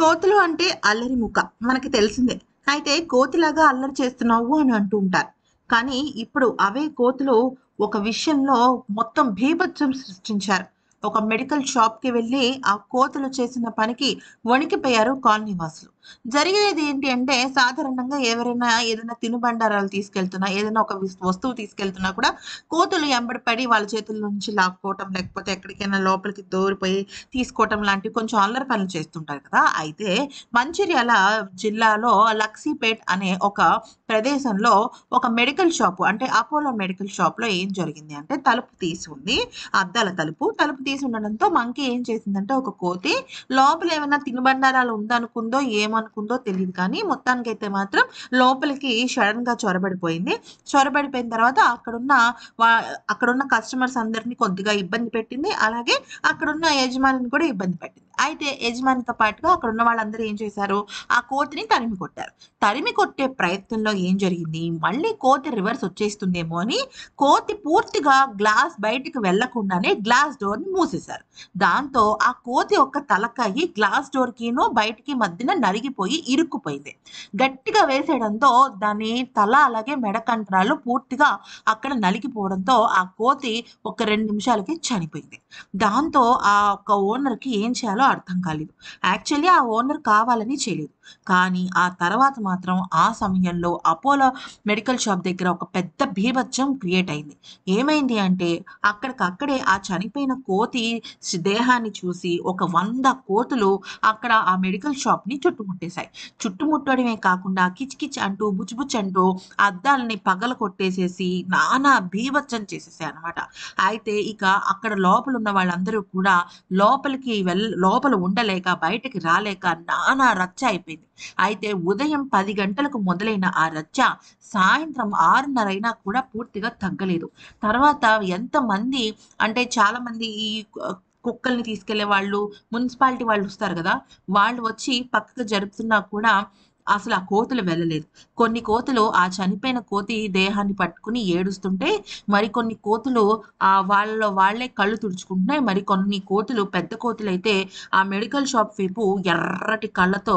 కోతులు అంటే అల్లరి ముఖ మనకి తెలిసిందే అయితే కోతిలాగా అల్లరి చేస్తున్నావు అని అంటూ ఉంటారు కానీ ఇప్పుడు అవే కోతులు ఒక విషయంలో మొత్తం భీభత్సం సృష్టించారు ఒక మెడికల్ షాప్ కి వెళ్ళి ఆ కోతులు చేసిన పనికి వణికిపోయారు కాలనీ వాసులు జరిగేది ఏంటి అంటే సాధారణంగా ఎవరైనా ఏదైనా తినుబండారాలు తీసుకెళ్తున్నా ఏదైనా ఒక వస్తువు తీసుకెళ్తున్నా కూడా కోతులు ఎంబడి పడి వాళ్ళ చేతుల నుంచి లాక్కోవటం లేకపోతే ఎక్కడికైనా లోపలికి దూరిపోయి తీసుకోవటం లాంటి కొంచెం అల్లరి పనులు చేస్తుంటారు కదా అయితే మంచిర్యాల జిల్లాలో లక్సీపేట్ అనే ఒక ప్రదేశంలో ఒక మెడికల్ షాపు అంటే అపోలో మెడికల్ షాప్లో ఏం జరిగింది అంటే తలుపు తీసి ఉంది అద్దాల తలుపు తలుపు తీసి ఉండడంతో మంకీ ఏం చేసిందంటే ఒక కోతి లోపల ఏమైనా తినుబండారాలు ఉందనుకుందో ఏమో ఏమనుకుందో తెలియదు కానీ మొత్తానికైతే మాత్రం లోపలికి సడన్ గా చొరబడిపోయింది చొరబడిపోయిన తర్వాత అక్కడున్న అక్కడున్న కస్టమర్స్ అందరినీ కొద్దిగా ఇబ్బంది పెట్టింది అలాగే అక్కడున్న యజమానిని కూడా ఇబ్బంది పెట్టింది అయితే యజమానితో పాటుగా అక్కడ ఉన్న వాళ్ళందరూ ఏం చేశారు ఆ కోతిని తరిమి కొట్టారు తరిమి కొట్టే ప్రయత్నంలో ఏం జరిగింది మళ్ళీ కోతి రివర్స్ వచ్చేస్తుందేమో అని కోతి పూర్తిగా గ్లాస్ బయటికి వెళ్లకుండానే గ్లాస్ డోర్ ని మూసేశారు దాంతో ఆ కోతి ఒక్క తలకాయి గ్లాస్ డోర్ కినో బయటికి మధ్యన నరిగిపోయి ఇరుక్కుపోయింది గట్టిగా వేసేయడంతో దాని తల అలాగే మెడ కంటరాలు పూర్తిగా అక్కడ నలిగిపోవడంతో ఆ కోతి ఒక రెండు నిమిషాలకి చనిపోయింది దాంతో ఆ ఒక కి ఏం చేయాలో చేశారో అర్థం కాలేదు యాక్చువల్లీ ఆ ఓనర్ కావాలని చేయలేదు కానీ ఆ తర్వాత మాత్రం ఆ సమయంలో అపోలో మెడికల్ షాప్ దగ్గర ఒక పెద్ద భీభత్సం క్రియేట్ అయింది ఏమైంది అంటే అక్కడికక్కడే ఆ చనిపోయిన కోతి దేహాన్ని చూసి ఒక వంద కోతులు అక్కడ ఆ మెడికల్ షాప్ని చుట్టుముట్టేశాయి చుట్టుముట్టడమే కాకుండా కిచ్కిచ్ అంటూ బుచ్బుచ్ అంటూ అద్దాలని పగల కొట్టేసేసి నానా భీభత్సం చేసేసాయి అనమాట అయితే ఇక అక్కడ లోపల ఉన్న వాళ్ళందరూ కూడా లోపలికి వెళ్ళ లోపల ఉండలేక బయటకి రాలేక నానా రచ్చ అయిపోయింది అయితే ఉదయం పది గంటలకు మొదలైన ఆ రచ్చ సాయంత్రం ఆరున్నర అయినా కూడా పూర్తిగా తగ్గలేదు తర్వాత ఎంతమంది అంటే చాలామంది ఈ కుక్కల్ని తీసుకెళ్లే వాళ్ళు మున్సిపాలిటీ వాళ్ళు వస్తారు కదా వాళ్ళు వచ్చి పక్కకు జరుపుతున్నా కూడా అసలు ఆ కోతులు వెళ్ళలేదు కొన్ని కోతులు ఆ చనిపోయిన కోతి దేహాన్ని పట్టుకుని ఏడుస్తుంటే మరికొన్ని కోతులు ఆ వాళ్ళ వాళ్లే కళ్ళు తుడుచుకుంటున్నాయి మరి కొన్ని కోతులు పెద్ద కోతులు అయితే ఆ మెడికల్ షాప్ వైపు ఎర్రటి కళ్ళతో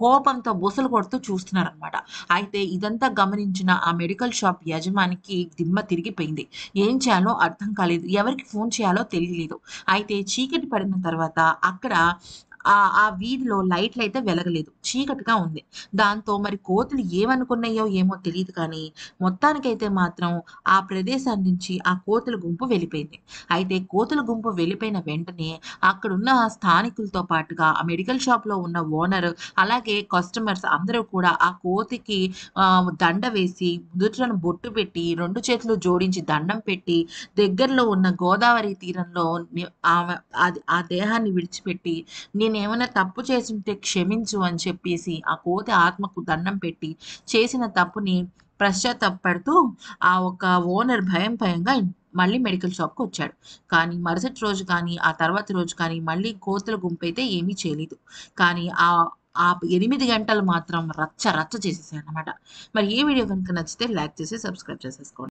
కోపంతో బుసలు కొడుతూ చూస్తున్నారనమాట అయితే ఇదంతా గమనించిన ఆ మెడికల్ షాప్ యజమానికి దిమ్మ తిరిగిపోయింది ఏం చేయాలో అర్థం కాలేదు ఎవరికి ఫోన్ చేయాలో తెలియలేదు అయితే చీకటి పడిన తర్వాత అక్కడ ఆ వీధిలో లైట్లు అయితే వెలగలేదు చీకటిగా ఉంది దాంతో మరి కోతులు ఏమనుకున్నాయో ఏమో తెలియదు కానీ మొత్తానికైతే మాత్రం ఆ ప్రదేశం నుంచి ఆ కోతుల గుంపు వెళ్ళిపోయింది అయితే కోతుల గుంపు వెళ్ళిపోయిన వెంటనే అక్కడున్న స్థానికులతో పాటుగా ఆ మెడికల్ షాప్లో ఉన్న ఓనర్ అలాగే కస్టమర్స్ అందరూ కూడా ఆ కోతికి దండ వేసి ముదుటను బొట్టు పెట్టి రెండు చేతులు జోడించి దండం పెట్టి దగ్గరలో ఉన్న గోదావరి తీరంలో ఆ దేహాన్ని విడిచిపెట్టి నేను నేనేమైనా తప్పు చేసింటే క్షమించు అని చెప్పేసి ఆ కోతి ఆత్మకు దండం పెట్టి చేసిన తప్పుని పశ్చాత్తాపడుతూ ఆ ఒక ఓనర్ భయం భయంగా మళ్ళీ మెడికల్ షాప్కి వచ్చాడు కానీ మరుసటి రోజు కానీ ఆ తర్వాత రోజు కానీ మళ్ళీ కోతుల గుంపు అయితే ఏమీ చేయలేదు కానీ ఆ ఆ ఎనిమిది గంటలు మాత్రం రచ్చ రచ్చ చేసేసాయి అనమాట మరి ఈ వీడియో కనుక నచ్చితే లైక్ చేసి సబ్స్క్రైబ్ చేసేసుకోండి